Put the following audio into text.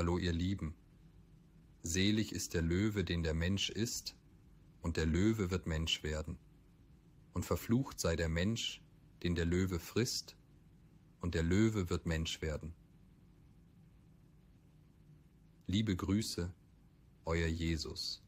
Hallo ihr Lieben. Selig ist der Löwe, den der Mensch ist, und der Löwe wird Mensch werden. Und verflucht sei der Mensch, den der Löwe frisst, und der Löwe wird Mensch werden. Liebe Grüße, euer Jesus.